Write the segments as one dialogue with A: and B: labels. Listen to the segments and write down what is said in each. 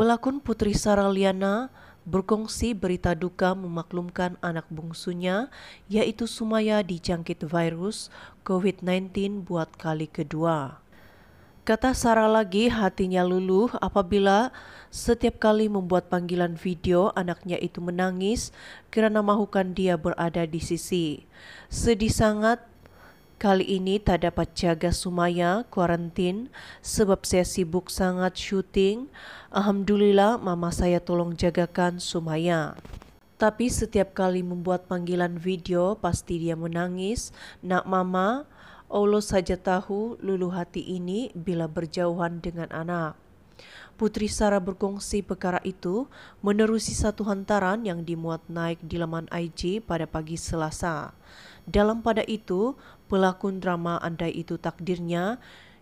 A: Pelakon Putri Sarah Liana berkongsi berita duka memaklumkan anak bungsunya, yaitu Sumaya dijangkit virus COVID-19 buat kali kedua. Kata Sarah lagi hatinya luluh apabila setiap kali membuat panggilan video anaknya itu menangis karena mahukan dia berada di sisi. Sedih sangat Kali ini tak dapat jaga Sumaya kuarantin sebab saya sibuk sangat syuting. Alhamdulillah mama saya tolong jagakan Sumaya. Tapi setiap kali membuat panggilan video pasti dia menangis. Nak mama, Allah saja tahu lulu hati ini bila berjauhan dengan anak. Putri Sarah berkongsi perkara itu menerusi satu hantaran yang dimuat naik di laman IG pada pagi Selasa. Dalam pada itu, pelakon drama Andai Itu Takdirnya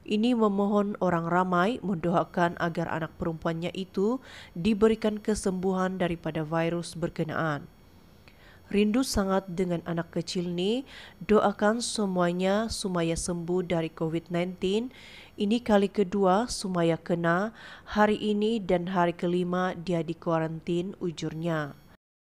A: ini memohon orang ramai mendoakan agar anak perempuannya itu diberikan kesembuhan daripada virus berkenaan. rindu sangat dengan anak kecil nih. Doakan semuanya Sumaya sembuh dari COVID-19. Ini kali kedua Sumaya kena, hari ini dan hari kelima dia di kuarantin ujurnya.